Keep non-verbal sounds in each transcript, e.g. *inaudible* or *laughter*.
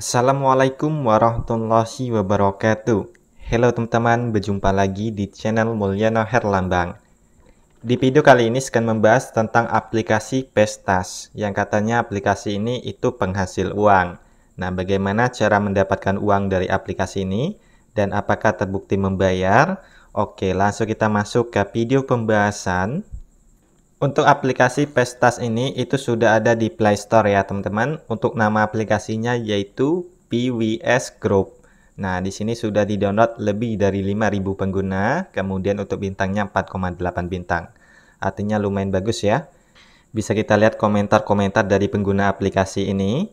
Assalamualaikum warahmatullahi wabarakatuh. Halo teman-teman, berjumpa lagi di channel Mulyana Herlambang. Di video kali ini akan membahas tentang aplikasi Pestas, yang katanya aplikasi ini itu penghasil uang. Nah, bagaimana cara mendapatkan uang dari aplikasi ini? Dan apakah terbukti membayar? Oke, langsung kita masuk ke video pembahasan. Untuk aplikasi Pestas ini itu sudah ada di Play Store ya teman-teman. Untuk nama aplikasinya yaitu PWS Group. Nah, di sini sudah didownload lebih dari 5000 pengguna, kemudian untuk bintangnya 4,8 bintang. Artinya lumayan bagus ya. Bisa kita lihat komentar-komentar dari pengguna aplikasi ini.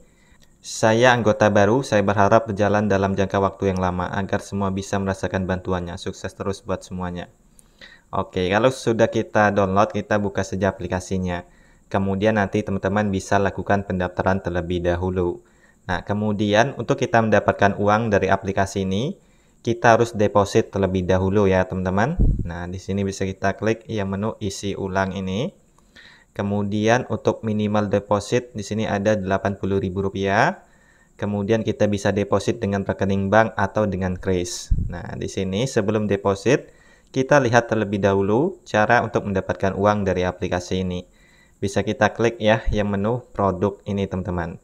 Saya anggota baru, saya berharap berjalan dalam jangka waktu yang lama agar semua bisa merasakan bantuannya. Sukses terus buat semuanya. Oke, kalau sudah kita download, kita buka saja aplikasinya. Kemudian nanti teman-teman bisa lakukan pendaftaran terlebih dahulu. Nah, kemudian untuk kita mendapatkan uang dari aplikasi ini, kita harus deposit terlebih dahulu ya, teman-teman. Nah, di sini bisa kita klik yang menu isi ulang ini. Kemudian untuk minimal deposit di sini ada Rp80.000 kemudian kita bisa deposit dengan rekening bank atau dengan kris. Nah, di sini sebelum deposit, kita lihat terlebih dahulu cara untuk mendapatkan uang dari aplikasi ini. Bisa kita klik ya yang menu produk ini teman-teman.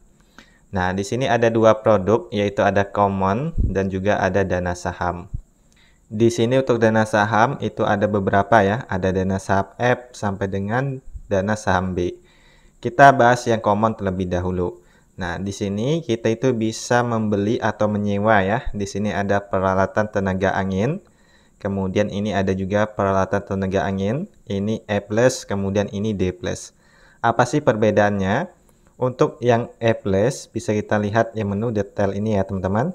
Nah, di sini ada dua produk, yaitu ada common dan juga ada dana saham. Di sini untuk dana saham itu ada beberapa ya, ada dana saham F sampai dengan dana saham B. Kita bahas yang common terlebih dahulu. Nah, di sini kita itu bisa membeli atau menyewa ya. Di sini ada peralatan tenaga angin, kemudian ini ada juga peralatan tenaga angin, ini E+, kemudian ini D+. Apa sih perbedaannya? Untuk yang E+, bisa kita lihat yang menu detail ini ya teman-teman.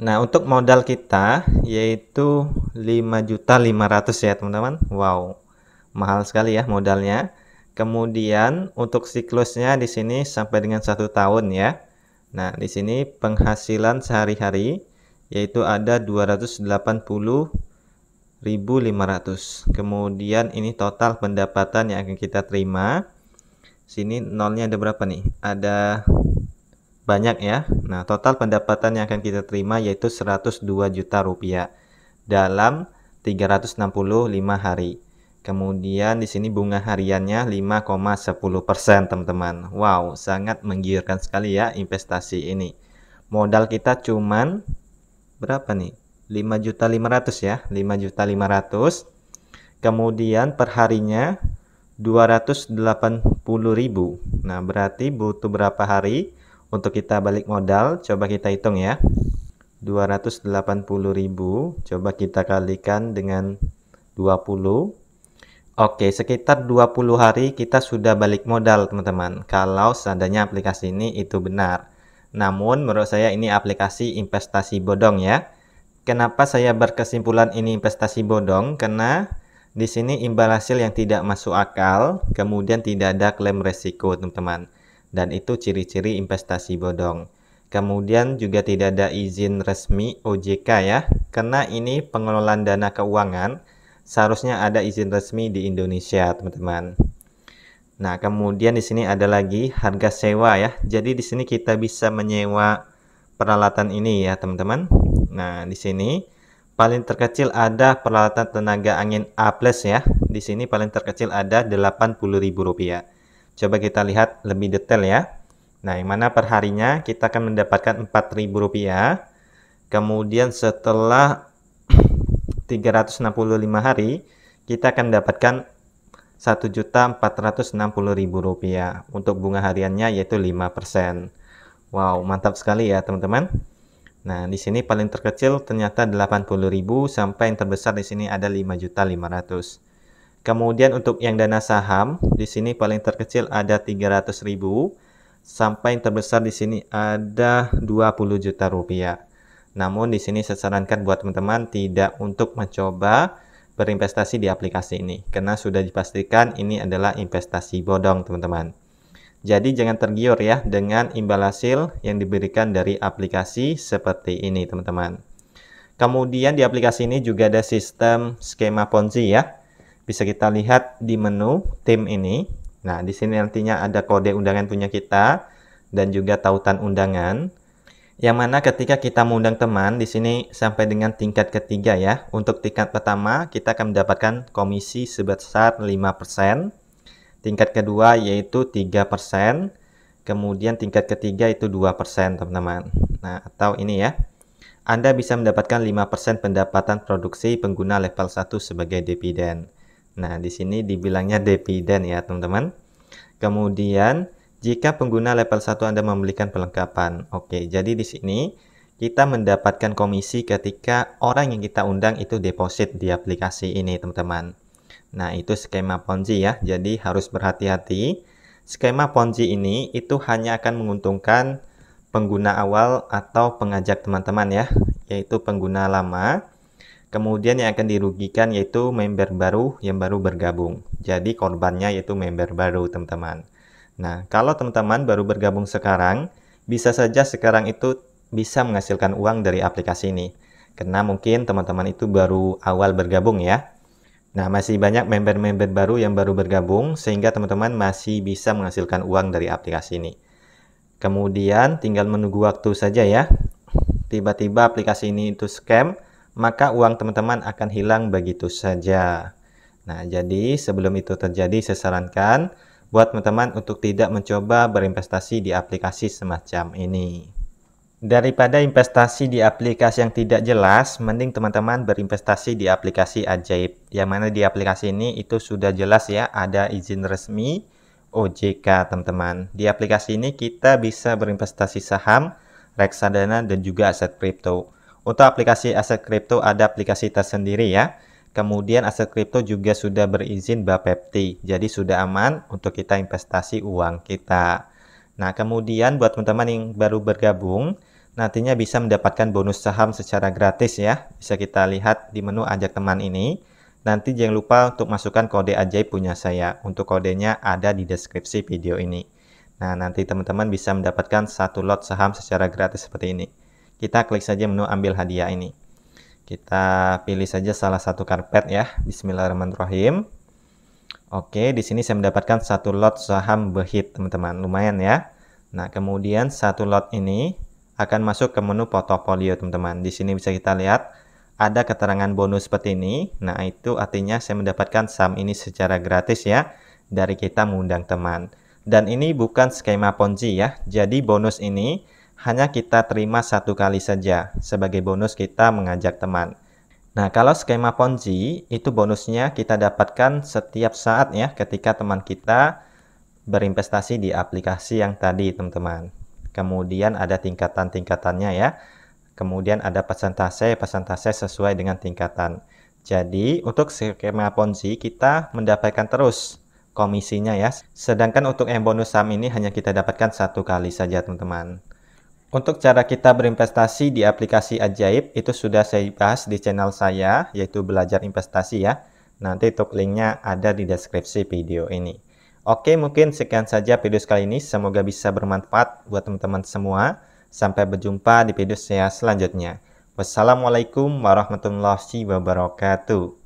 Nah, untuk modal kita yaitu 5.500 ya teman-teman. Wow, mahal sekali ya modalnya. Kemudian untuk siklusnya di sini sampai dengan satu tahun ya. Nah, di sini penghasilan sehari-hari yaitu ada 280 1500 kemudian ini total pendapatan yang akan kita terima sini nolnya ada berapa nih ada banyak ya nah total pendapatan yang akan kita terima yaitu 102 juta rupiah dalam 365 hari kemudian di sini bunga hariannya 5,10% persen teman-teman Wow sangat menggiurkan sekali ya investasi ini modal kita cuman berapa nih 5.500 ya, 5.500. Kemudian per perharinya 280.000. Nah, berarti butuh berapa hari untuk kita balik modal? Coba kita hitung ya. 280.000 coba kita kalikan dengan 20. Oke, sekitar 20 hari kita sudah balik modal, teman-teman. Kalau seandainya aplikasi ini itu benar. Namun menurut saya ini aplikasi investasi bodong ya Kenapa saya berkesimpulan ini investasi bodong? Karena di sini imbal hasil yang tidak masuk akal, kemudian tidak ada klaim resiko, teman-teman. Dan itu ciri-ciri investasi bodong. Kemudian juga tidak ada izin resmi OJK ya, karena ini pengelolaan dana keuangan, seharusnya ada izin resmi di Indonesia, teman-teman. Nah, kemudian di sini ada lagi harga sewa ya. Jadi di sini kita bisa menyewa peralatan ini ya, teman-teman. Nah, di sini paling terkecil ada peralatan tenaga angin A+ ya. Di sini paling terkecil ada Rp80.000. Coba kita lihat lebih detail ya. Nah, yang mana perharinya kita akan mendapatkan Rp4.000. Kemudian setelah 365 *clears throat* hari, kita akan mendapatkan Rp1.460.000 untuk bunga hariannya yaitu 5%. Wow, mantap sekali ya teman-teman. Nah, di sini paling terkecil ternyata 80.000 sampai yang terbesar di sini ada 5.500. Kemudian untuk yang dana saham, di sini paling terkecil ada 300.000 sampai yang terbesar di sini ada 20 juta rupiah. Namun di sini saya sarankan buat teman-teman tidak untuk mencoba berinvestasi di aplikasi ini karena sudah dipastikan ini adalah investasi bodong, teman-teman. Jadi jangan tergiur ya dengan imbal hasil yang diberikan dari aplikasi seperti ini teman-teman. Kemudian di aplikasi ini juga ada sistem skema ponzi ya. Bisa kita lihat di menu tim ini. Nah, di sini nantinya ada kode undangan punya kita dan juga tautan undangan. Yang mana ketika kita mengundang teman di sini sampai dengan tingkat ketiga ya. Untuk tingkat pertama kita akan mendapatkan komisi sebesar tingkat kedua yaitu 3%, kemudian tingkat ketiga itu 2%, teman-teman. Nah, atau ini ya. Anda bisa mendapatkan 5% pendapatan produksi pengguna level 1 sebagai dividen. Nah, di sini dibilangnya dividen ya, teman-teman. Kemudian, jika pengguna level 1 Anda membelikan perlengkapan. Oke, jadi di sini kita mendapatkan komisi ketika orang yang kita undang itu deposit di aplikasi ini, teman-teman. Nah, itu skema ponzi ya. Jadi harus berhati-hati. Skema ponzi ini itu hanya akan menguntungkan pengguna awal atau pengajak teman-teman ya, yaitu pengguna lama. Kemudian yang akan dirugikan yaitu member baru yang baru bergabung. Jadi korbannya yaitu member baru, teman-teman. Nah, kalau teman-teman baru bergabung sekarang, bisa saja sekarang itu bisa menghasilkan uang dari aplikasi ini. Karena mungkin teman-teman itu baru awal bergabung ya, Nah, masih banyak member-member baru yang baru bergabung sehingga teman-teman masih bisa menghasilkan uang dari aplikasi ini. Kemudian tinggal menunggu waktu saja ya. Tiba-tiba aplikasi ini itu scam, maka uang teman-teman akan hilang begitu saja. Nah, jadi sebelum itu terjadi saya sarankan buat teman-teman untuk tidak mencoba berinvestasi di aplikasi semacam ini. Daripada investasi di aplikasi yang tidak jelas, mending teman-teman berinvestasi di aplikasi ajaib. Yang mana di aplikasi ini itu sudah jelas ya, ada izin resmi OJK teman-teman. Di aplikasi ini kita bisa berinvestasi saham, reksadana, dan juga aset kripto. Untuk aplikasi aset kripto ada aplikasi tersendiri ya. Kemudian aset kripto juga sudah berizin Bapepti, jadi sudah aman untuk kita investasi uang kita. Nah, kemudian buat teman-teman yang baru bergabung, nantinya bisa mendapatkan bonus saham secara gratis ya. Bisa kita lihat di menu ajak teman ini. Nanti jangan lupa untuk masukkan kode ajaib punya saya. Untuk kodenya ada di deskripsi video ini. Nah, nanti teman-teman bisa mendapatkan satu lot saham secara gratis seperti ini. Kita klik saja menu ambil hadiah ini. Kita pilih saja salah satu karpet ya. Bismillahirrahmanirrahim. Oke, di sini saya mendapatkan satu lot saham behit, teman-teman. Lumayan ya. Nah, kemudian satu lot ini akan masuk ke menu portofolio teman-teman. Di sini bisa kita lihat ada keterangan bonus seperti ini. Nah, itu artinya saya mendapatkan saham ini secara gratis ya dari kita mengundang teman. Dan ini bukan skema ponzi ya. Jadi bonus ini hanya kita terima satu kali saja sebagai bonus kita mengajak teman. Nah, kalau skema ponzi itu bonusnya kita dapatkan setiap saat ya ketika teman kita berinvestasi di aplikasi yang tadi, teman-teman kemudian ada tingkatan-tingkatannya ya. Kemudian ada persentase, persentase sesuai dengan tingkatan. Jadi untuk skema ponzi kita mendapatkan terus komisinya ya. Sedangkan untuk yang bonus saham ini hanya kita dapatkan satu kali saja teman-teman. Untuk cara kita berinvestasi di aplikasi Ajaib itu sudah saya bahas di channel saya yaitu belajar investasi ya. Nanti untuk linknya ada di deskripsi video ini. Oke, mungkin sekian saja video kali ini. Semoga bisa bermanfaat buat teman-teman semua. Sampai berjumpa di video saya selanjutnya. Wassalamualaikum warahmatullahi wabarakatuh.